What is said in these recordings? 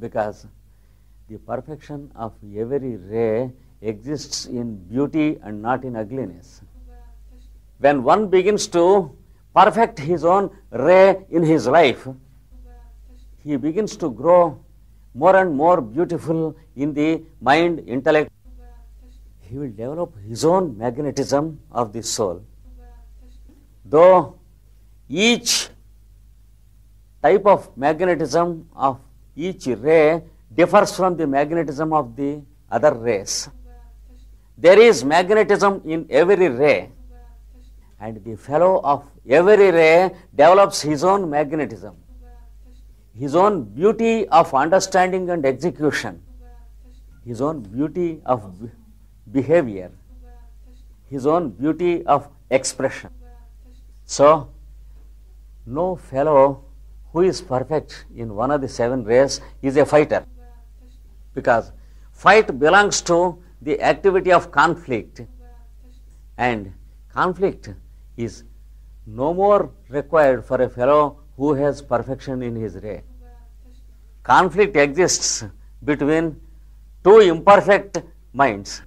because the perfection of every ray exists in beauty and not in ugliness. When one begins to perfect his own ray in his life, he begins to grow more and more beautiful in the mind, intellect. He will develop his own magnetism of the soul. Though each type of magnetism of each ray differs from the magnetism of the other rays. There is magnetism in every ray, and the fellow of every ray develops his own magnetism, his own beauty of understanding and execution, his own beauty of behavior, his own beauty of expression. So, no fellow who is perfect in one of the seven rays is a fighter because fight belongs to the activity of conflict and conflict is no more required for a fellow who has perfection in his ray. Conflict exists between two imperfect minds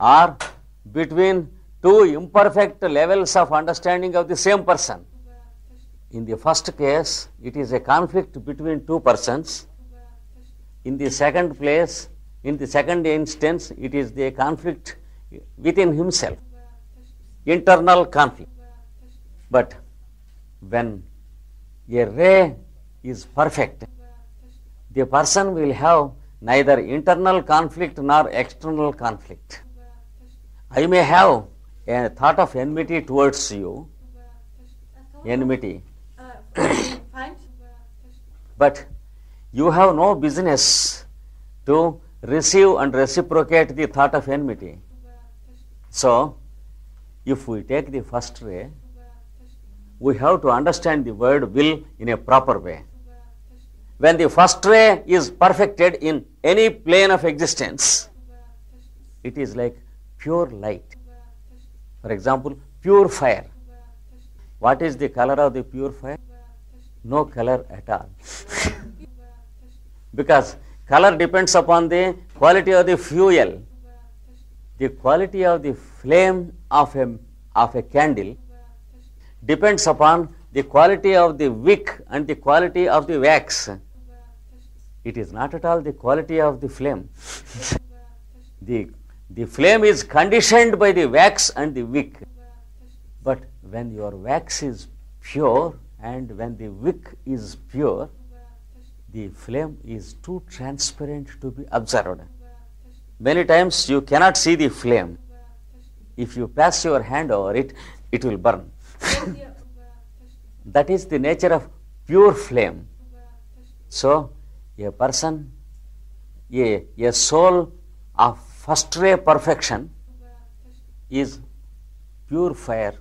or between two imperfect levels of understanding of the same person. In the first case, it is a conflict between two persons. In the second place, in the second instance, it is the conflict within himself, internal conflict. But when a ray is perfect, the person will have neither internal conflict nor external conflict. I may have a thought of enmity towards you, enmity, but you have no business to receive and reciprocate the thought of enmity. So, if we take the first way, we have to understand the word will in a proper way. When the first way is perfected in any plane of existence, it is like pure light. For example, pure fire. What is the color of the pure fire? no color at all. because color depends upon the quality of the fuel. The quality of the flame of a, of a candle depends upon the quality of the wick and the quality of the wax. It is not at all the quality of the flame. the, the flame is conditioned by the wax and the wick. But when your wax is pure, and when the wick is pure, the flame is too transparent to be observed. Many times you cannot see the flame. If you pass your hand over it, it will burn. that is the nature of pure flame. So, a person, a, a soul of first ray perfection is pure fire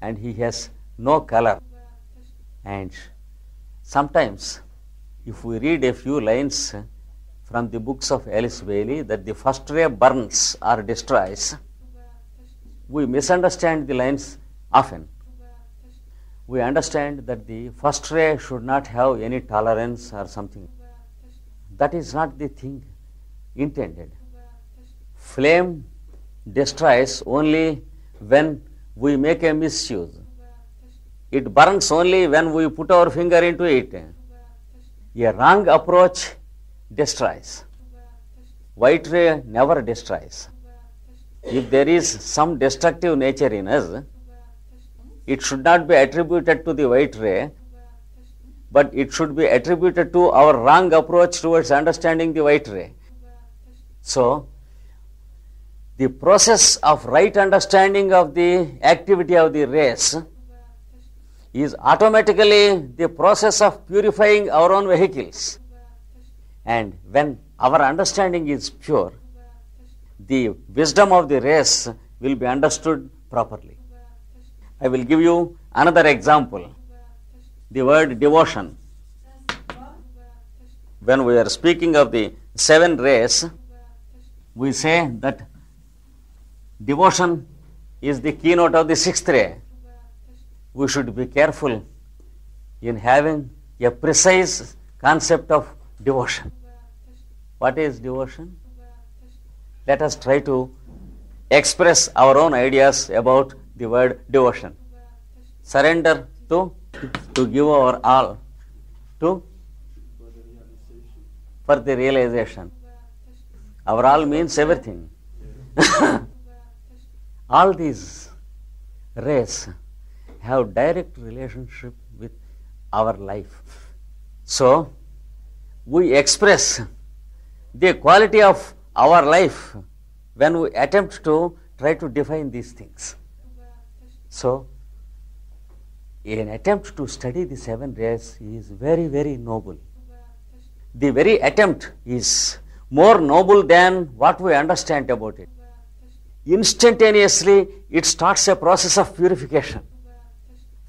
and he has no color. And sometimes, if we read a few lines from the books of Alice Bailey that the first ray burns or destroys, we misunderstand the lines often. We understand that the first ray should not have any tolerance or something. That is not the thing intended. Flame destroys only when we make a misuse it burns only when we put our finger into it. A wrong approach destroys. White ray never destroys. If there is some destructive nature in us, it should not be attributed to the white ray, but it should be attributed to our wrong approach towards understanding the white ray. So, the process of right understanding of the activity of the race is automatically the process of purifying our own vehicles. And when our understanding is pure, the wisdom of the race will be understood properly. I will give you another example the word devotion. When we are speaking of the seven rays, we say that devotion is the keynote of the sixth ray we should be careful in having a precise concept of devotion. What is devotion? Let us try to express our own ideas about the word devotion. Surrender to to give our all to for the realization. Our all means everything. all these rays have direct relationship with our life. So, we express the quality of our life when we attempt to try to define these things. So, an attempt to study the seven rays is very, very noble. The very attempt is more noble than what we understand about it. Instantaneously, it starts a process of purification.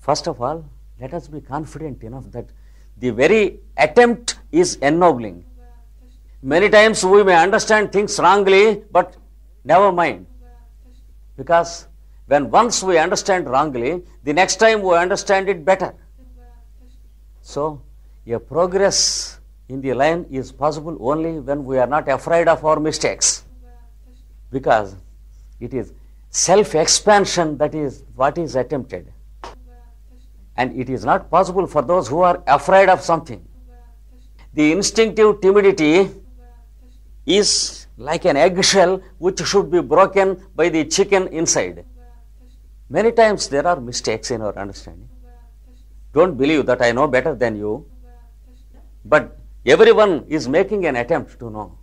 First of all, let us be confident enough that the very attempt is ennobling. Many times we may understand things wrongly, but never mind. Because when once we understand wrongly, the next time we understand it better. So, a progress in the line is possible only when we are not afraid of our mistakes. Because it is self expansion that is what is attempted. And it is not possible for those who are afraid of something. The instinctive timidity is like an eggshell which should be broken by the chicken inside. Many times there are mistakes in our understanding. Don't believe that I know better than you. But everyone is making an attempt to know.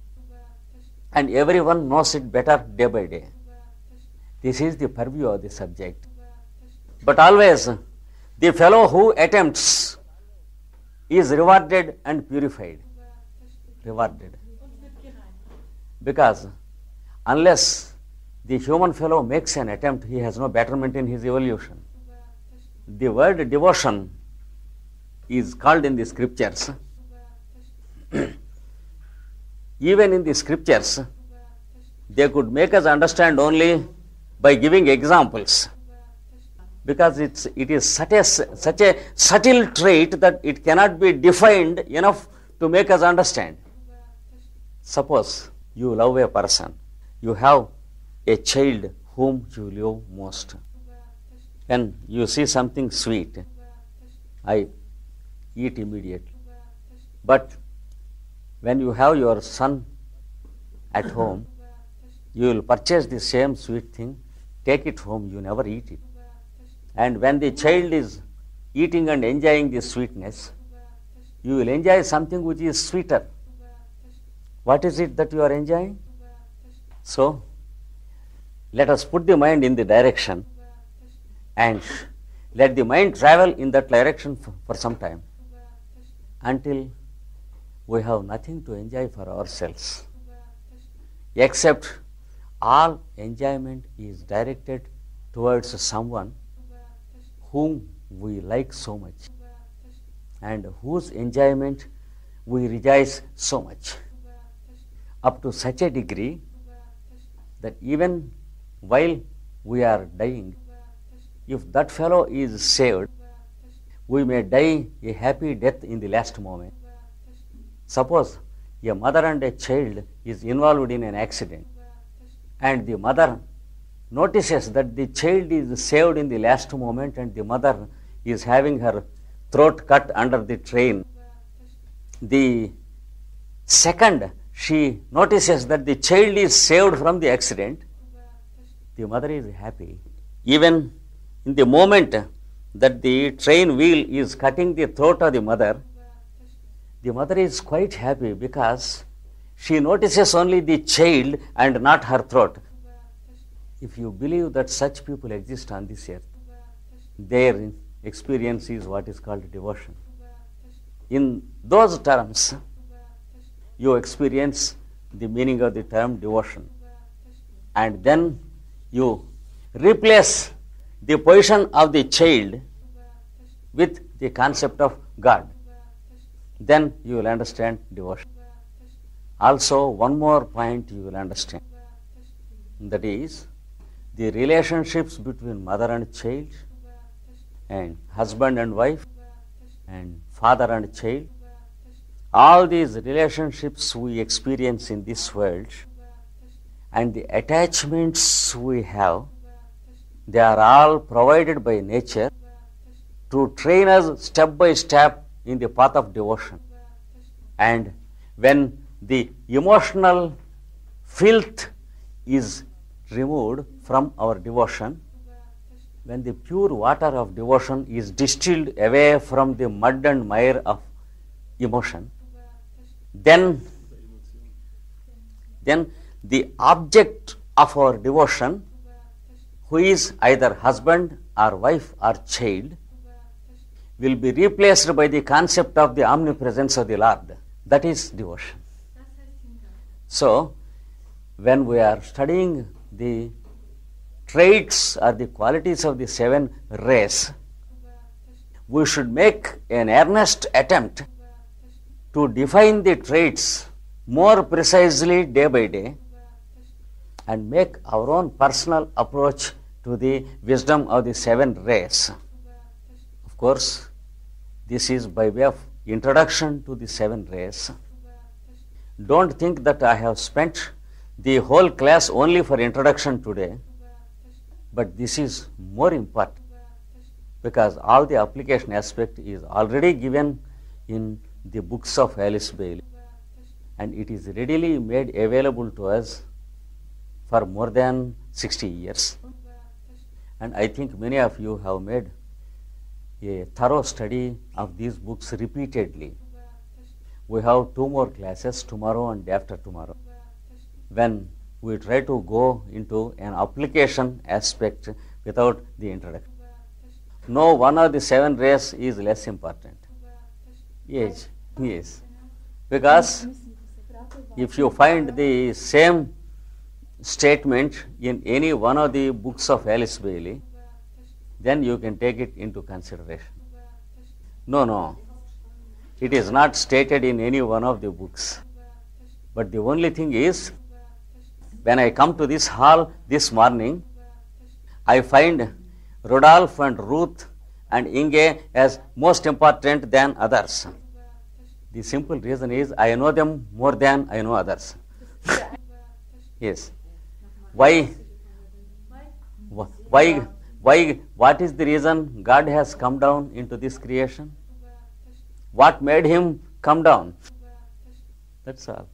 And everyone knows it better day by day. This is the purview of the subject. But always the fellow who attempts is rewarded and purified. Rewarded. Because unless the human fellow makes an attempt, he has no betterment in his evolution. The word devotion is called in the scriptures. Even in the scriptures, they could make us understand only by giving examples because it's, it is such a, such a subtle trait that it cannot be defined enough to make us understand. Suppose you love a person, you have a child whom you love most, and you see something sweet. I eat immediately. But when you have your son at home, you will purchase the same sweet thing, take it home, you never eat it. And when the child is eating and enjoying the sweetness, you will enjoy something which is sweeter. What is it that you are enjoying? So, let us put the mind in the direction and let the mind travel in that direction for, for some time until we have nothing to enjoy for ourselves except all enjoyment is directed towards someone whom we like so much and whose enjoyment we rejoice so much, up to such a degree that even while we are dying, if that fellow is saved, we may die a happy death in the last moment. Suppose a mother and a child is involved in an accident and the mother notices that the child is saved in the last moment and the mother is having her throat cut under the train. The second, she notices that the child is saved from the accident. The mother is happy. Even in the moment that the train wheel is cutting the throat of the mother, the mother is quite happy because she notices only the child and not her throat if you believe that such people exist on this earth, their experience is what is called devotion. In those terms, you experience the meaning of the term devotion. And then you replace the position of the child with the concept of God. Then you will understand devotion. Also, one more point you will understand. That is, the relationships between mother and child and husband and wife and father and child. All these relationships we experience in this world and the attachments we have, they are all provided by nature to train us step by step in the path of devotion. And when the emotional filth is removed from our devotion, when the pure water of devotion is distilled away from the mud and mire of emotion, then, then the object of our devotion, who is either husband or wife or child, will be replaced by the concept of the omnipresence of the Lord. That is devotion. So, when we are studying the traits or the qualities of the seven rays, we should make an earnest attempt to define the traits more precisely day by day and make our own personal approach to the wisdom of the seven rays. Of course, this is by way of introduction to the seven rays. Don't think that I have spent the whole class only for introduction today, but this is more important because all the application aspect is already given in the books of Alice Bailey and it is readily made available to us for more than 60 years. And I think many of you have made a thorough study of these books repeatedly. We have two more classes tomorrow and after tomorrow when we try to go into an application aspect without the introduction. No one of the seven rays is less important. Yes, yes. Because if you find the same statement in any one of the books of Alice Bailey, then you can take it into consideration. No, no. It is not stated in any one of the books. But the only thing is, when I come to this hall this morning, I find Rodolph and Ruth and Inge as most important than others. The simple reason is I know them more than I know others. yes. Why? Why? Why? What is the reason God has come down into this creation? What made him come down? That's all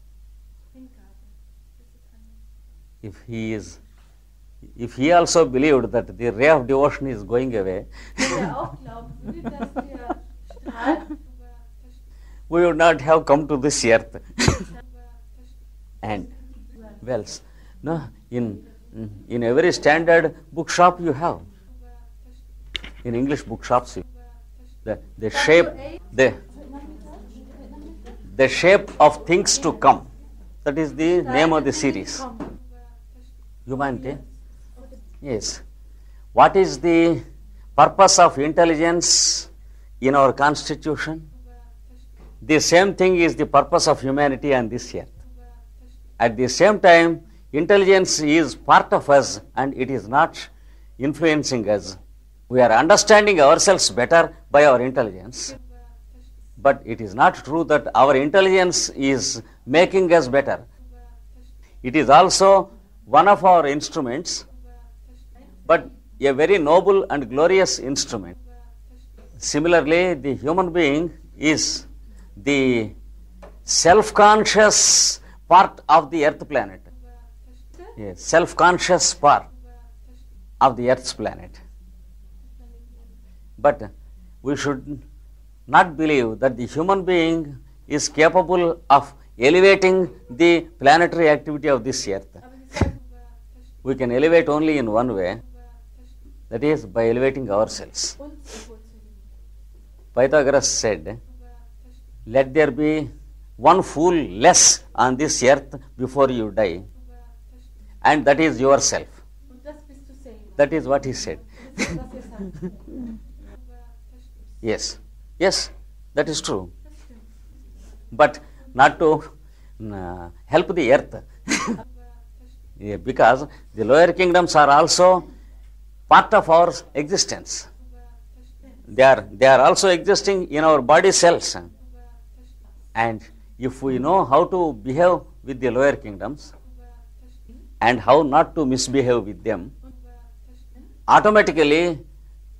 if he is if he also believed that the ray of devotion is going away, we would not have come to this earth. and well, no, in in every standard bookshop you have, in English bookshops, you, the the shape the the shape of things to come. That is the name of the series humanity. Yes. What is the purpose of intelligence in our constitution? The same thing is the purpose of humanity and this earth. At the same time, intelligence is part of us and it is not influencing us. We are understanding ourselves better by our intelligence. But it is not true that our intelligence is making us better. It is also one of our instruments, but a very noble and glorious instrument. Similarly, the human being is the self conscious part of the earth planet. Yes, self conscious part of the earth's planet. But we should not believe that the human being is capable of elevating the planetary activity of this earth we can elevate only in one way, that is by elevating ourselves. Pythagoras said, Let there be one fool less on this earth before you die, and that is yourself. That is what he said. yes, yes, that is true. But not to uh, help the earth. Yeah, because the lower kingdoms are also part of our existence. They are, they are also existing in our body cells. And if we know how to behave with the lower kingdoms and how not to misbehave with them, automatically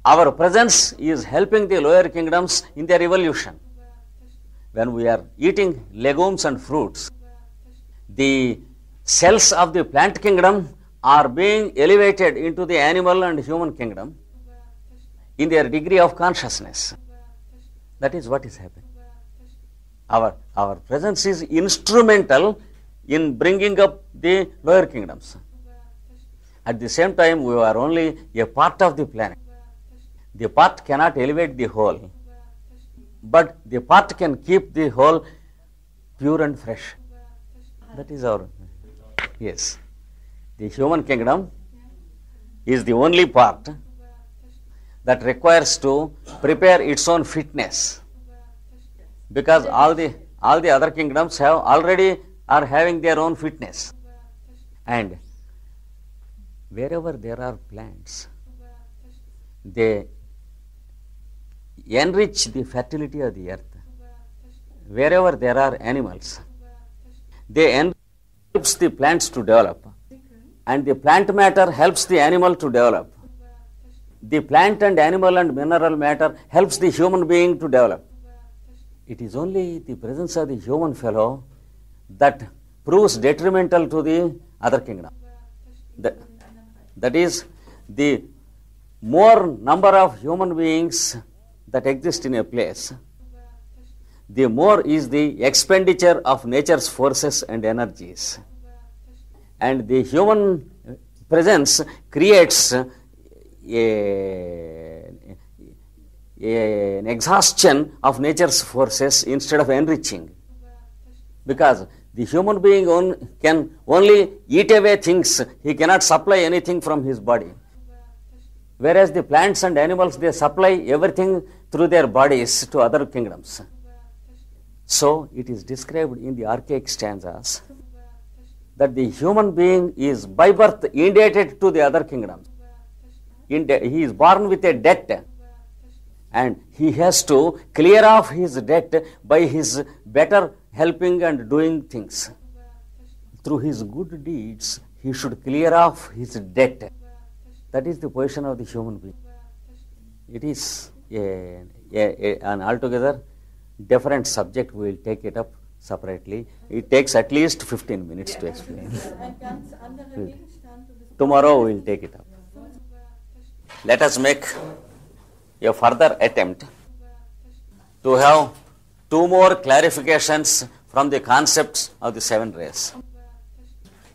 our presence is helping the lower kingdoms in their evolution. When we are eating legumes and fruits, the cells of the plant kingdom are being elevated into the animal and human kingdom in their degree of consciousness. That is what is happening. Our, our presence is instrumental in bringing up the lower kingdoms. At the same time, we are only a part of the planet. The part cannot elevate the whole, but the part can keep the whole pure and fresh. That is our Yes. The human kingdom is the only part that requires to prepare its own fitness because all the all the other kingdoms have already are having their own fitness and wherever there are plants they enrich the fertility of the earth wherever there are animals they enrich helps the plants to develop and the plant matter helps the animal to develop. The plant and animal and mineral matter helps the human being to develop. It is only the presence of the human fellow that proves detrimental to the other kingdom. that, that is, the more number of human beings that exist in a place, the more is the expenditure of nature's forces and energies and the human presence creates a, a, an exhaustion of nature's forces instead of enriching. Because the human being on, can only eat away things, he cannot supply anything from his body. Whereas the plants and animals, they supply everything through their bodies to other kingdoms. So it is described in the archaic stanzas that the human being is by birth indebted to the other kingdoms. he is born with a debt and he has to clear off his debt by his better helping and doing things. Through his good deeds, he should clear off his debt. That is the position of the human being. It is a, a, a, an altogether different subject. We will take it up separately. It takes at least 15 minutes to explain. Hmm. Tomorrow we will take it up. Let us make a further attempt to have two more clarifications from the concepts of the seven rays.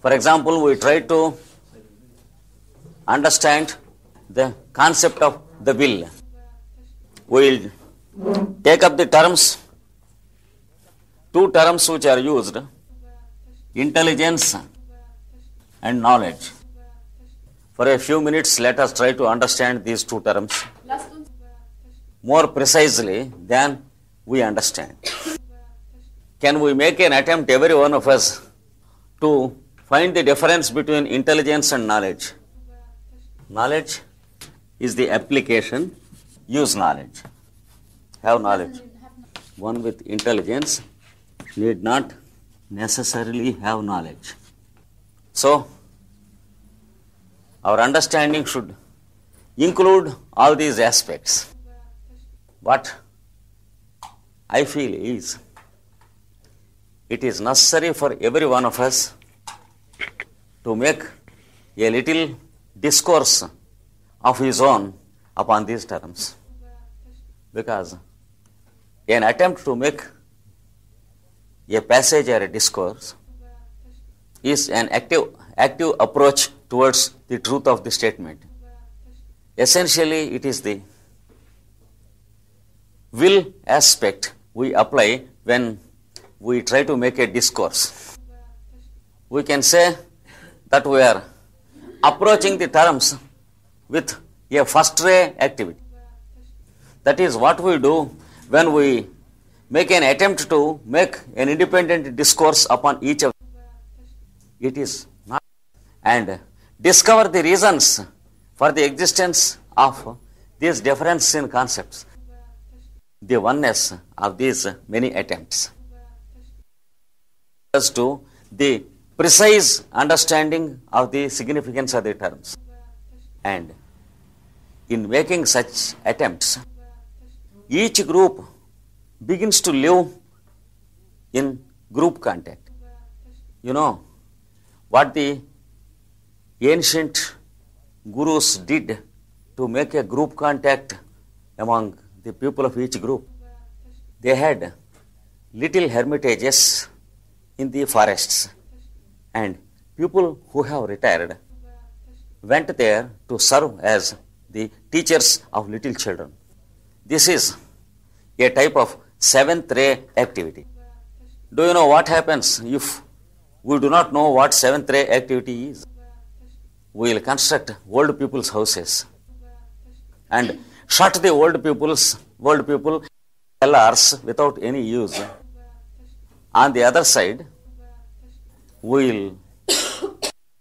For example, we try to understand the concept of the will. We will take up the terms two terms which are used intelligence and knowledge. For a few minutes, let us try to understand these two terms more precisely than we understand. Can we make an attempt, every one of us, to find the difference between intelligence and knowledge? Knowledge is the application, use knowledge, have knowledge. One with intelligence, need not necessarily have knowledge. So, our understanding should include all these aspects. What I feel is it is necessary for every one of us to make a little discourse of his own upon these terms. Because an attempt to make a passage or a discourse is an active, active approach towards the truth of the statement. Essentially, it is the will aspect we apply when we try to make a discourse. We can say that we are approaching the terms with a first ray activity. That is what we do when we make an attempt to make an independent discourse upon each of It is not. And discover the reasons for the existence of these differences in concepts, the oneness of these many attempts. As to the precise understanding of the significance of the terms. And in making such attempts, each group begins to live in group contact. You know what the ancient gurus did to make a group contact among the people of each group? They had little hermitages in the forests, and people who have retired went there to serve as the teachers of little children. This is a type of seventh ray activity. Do you know what happens if we do not know what seventh ray activity is? We will construct old people's houses and shut the old people's old people LRs without any use. On the other side, we will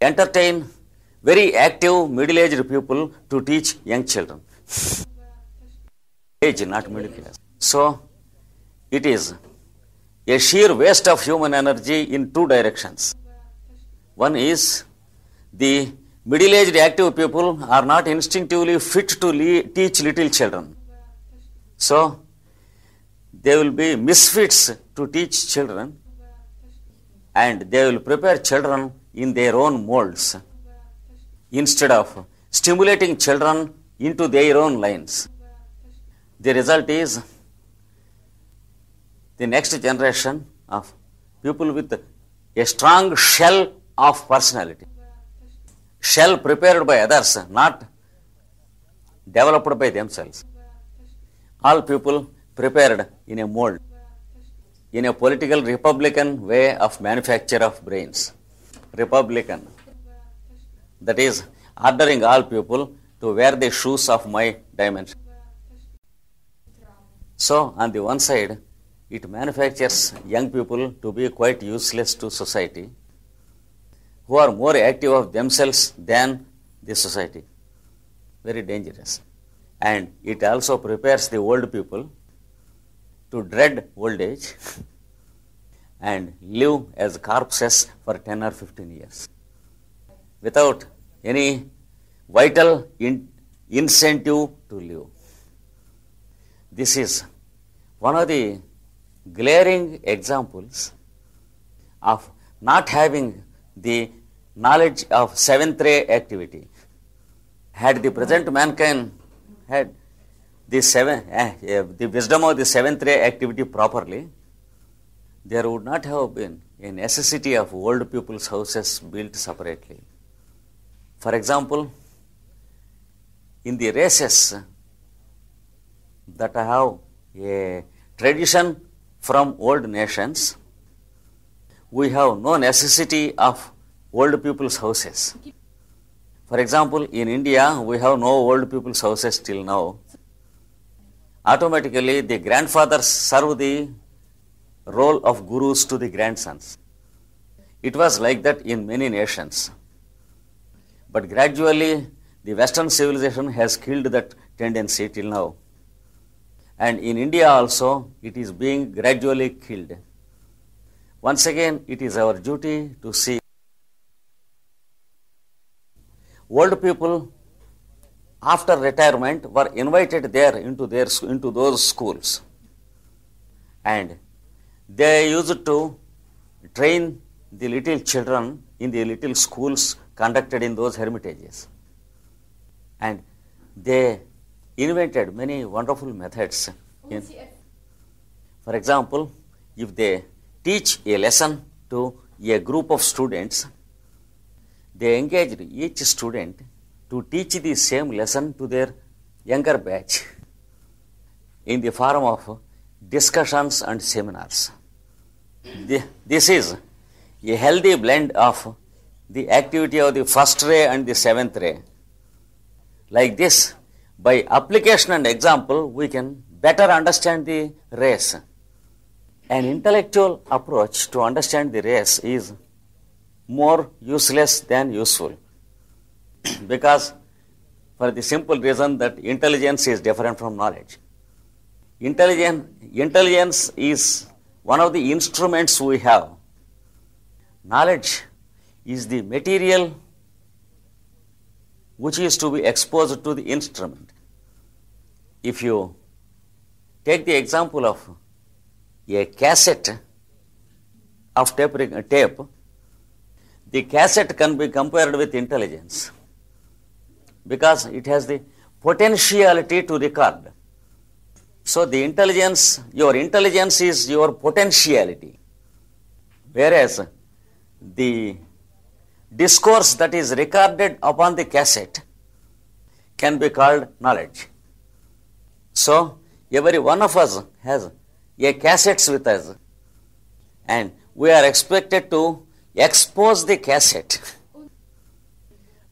entertain very active middle-aged people to teach young children. Age, not middle class. So it is a sheer waste of human energy in two directions. One is the middle aged active people are not instinctively fit to le- teach little children. So, they will be misfits to teach children and they will prepare children in their own molds instead of stimulating children into their own lines. The result is the next generation of people with a strong shell of personality. Shell prepared by others, not developed by themselves. All people prepared in a mold, in a political republican way of manufacture of brains. Republican. That is, ordering all people to wear the shoes of my dimension. So, on the one side, it manufactures young people to be quite useless to society, who are more active of themselves than the society. Very dangerous. And it also prepares the old people to dread old age and live as corpses for 10 or 15 years without any vital in incentive to live. This is one of the glaring examples of not having the knowledge of seventh ray activity. Had the present mankind had the, seven, eh, eh, the wisdom of the seventh ray activity properly, there would not have been a necessity of old people's houses built separately. For example, in the races that have a tradition from old nations, we have no necessity of old people's houses. For example, in India, we have no old people's houses till now. Automatically, the grandfathers serve the role of gurus to the grandsons. It was like that in many nations. But gradually, the Western civilization has killed that tendency till now and in India also it is being gradually killed. Once again, it is our duty to see old people after retirement were invited there into their into those schools and they used to train the little children in the little schools conducted in those hermitages and they invented many wonderful methods. Oh, in, for example, if they teach a lesson to a group of students, they engaged each student to teach the same lesson to their younger batch in the form of discussions and seminars. This is a healthy blend of the activity of the first ray and the seventh ray. Like this, by application and example, we can better understand the race. An intellectual approach to understand the race is more useless than useful because for the simple reason that intelligence is different from knowledge. Intelligence, intelligence is one of the instruments we have. Knowledge is the material which is to be exposed to the instrument. If you take the example of a cassette of tape, tape the cassette can be compared with intelligence because it has the potentiality to record. So the intelligence, your intelligence is your potentiality, whereas the discourse that is recorded upon the cassette can be called knowledge. So, every one of us has a cassette with us and we are expected to expose the cassette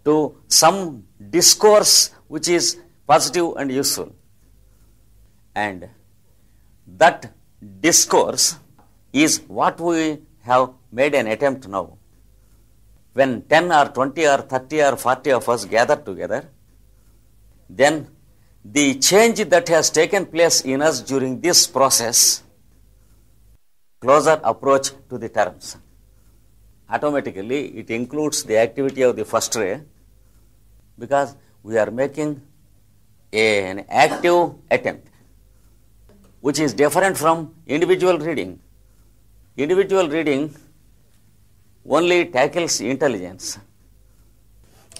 to some discourse which is positive and useful. And that discourse is what we have made an attempt now when 10 or 20 or 30 or 40 of us gather together, then the change that has taken place in us during this process, closer approach to the terms. Automatically, it includes the activity of the first ray because we are making an active attempt which is different from individual reading. Individual reading only tackles intelligence.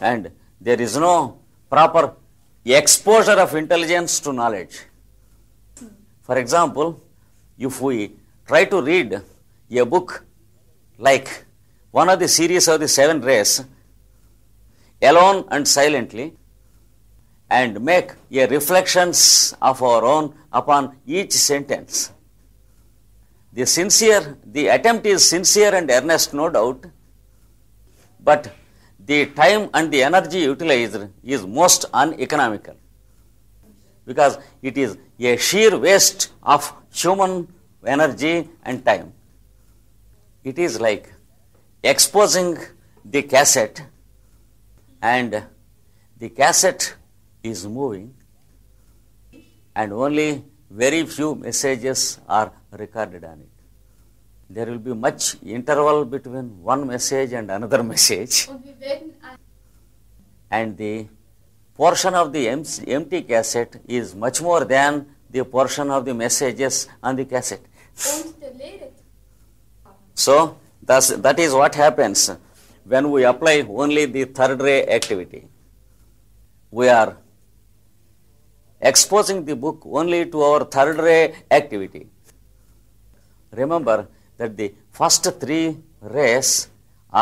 And there is no proper exposure of intelligence to knowledge. For example, if we try to read a book like one of the series of the seven rays, alone and silently, and make a reflections of our own upon each sentence, the sincere, the attempt is sincere and earnest, no doubt, but the time and the energy utilized is most uneconomical because it is a sheer waste of human energy and time. It is like exposing the cassette and the cassette is moving and only very few messages are recorded on it. There will be much interval between one message and another message. And the portion of the empty cassette is much more than the portion of the messages on the cassette. so, that's, that is what happens when we apply only the third ray activity. We are exposing the book only to our third ray activity remember that the first three rays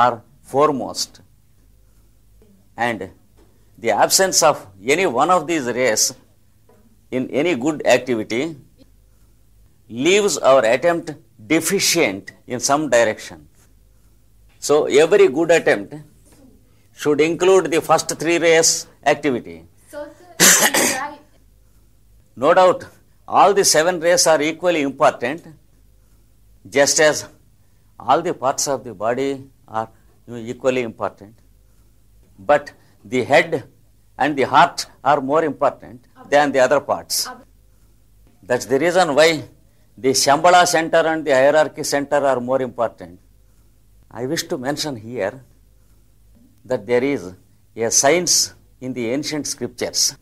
are foremost and the absence of any one of these rays in any good activity leaves our attempt deficient in some direction. So, every good attempt should include the first three rays activity. So, sir, no doubt, all the seven rays are equally important, just as all the parts of the body are equally important, but the head and the heart are more important than the other parts. That's the reason why the Shambhala center and the hierarchy center are more important. I wish to mention here that there is a science in the ancient scriptures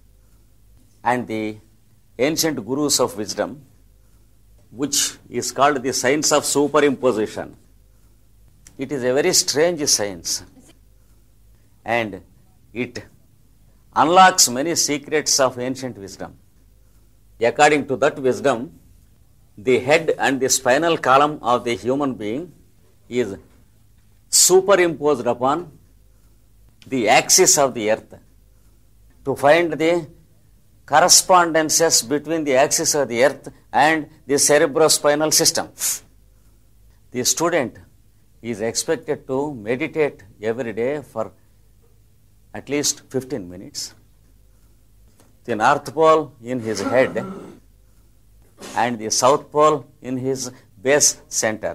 and the ancient gurus of wisdom which is called the science of superimposition. It is a very strange science and it unlocks many secrets of ancient wisdom. According to that wisdom, the head and the spinal column of the human being is superimposed upon the axis of the earth to find the correspondences between the axis of the earth and the cerebrospinal system. The student is expected to meditate every day for at least 15 minutes. The North Pole in his head and the South Pole in his base center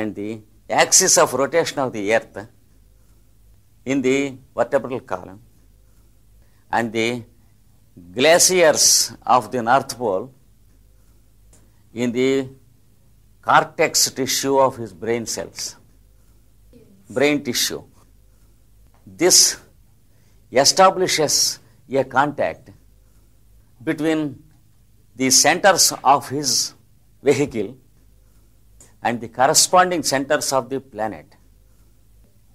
and the axis of rotation of the earth in the vertebral column and the glaciers of the North Pole in the cortex tissue of his brain cells, brain tissue. This establishes a contact between the centers of his vehicle and the corresponding centers of the planet.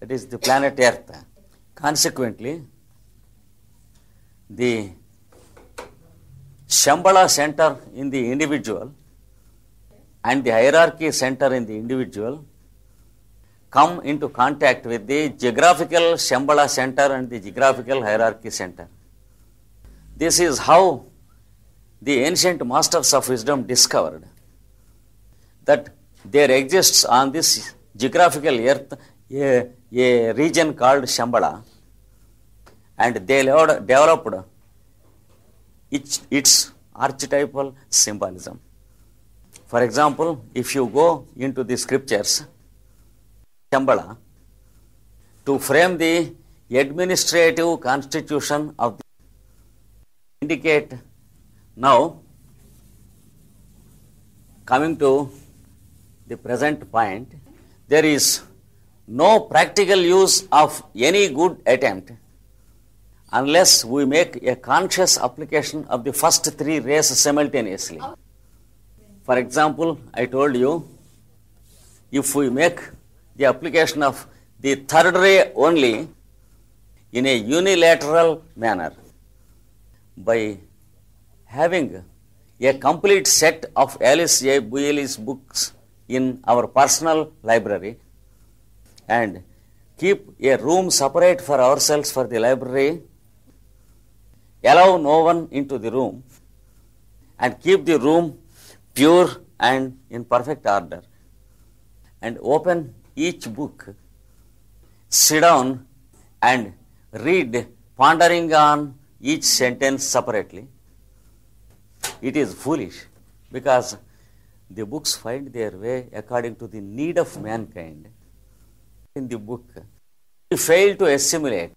It is the planet Earth. Consequently, the Shambhala center in the individual and the hierarchy center in the individual come into contact with the geographical Shambhala center and the geographical hierarchy center. This is how the ancient masters of wisdom discovered that there exists on this geographical earth a, a region called Shambhala and they developed its, its archetypal symbolism. For example, if you go into the scriptures, Shambhala, to frame the administrative constitution of the indicate now coming to the present point, there is no practical use of any good attempt unless we make a conscious application of the first three rays simultaneously. For example, I told you, if we make the application of the third ray only in a unilateral manner, by having a complete set of Alice J. Buelli's books in our personal library and keep a room separate for ourselves for the library allow no one into the room and keep the room pure and in perfect order and open each book, sit down and read pondering on each sentence separately. It is foolish because the books find their way according to the need of mankind. In the book, we fail to assimilate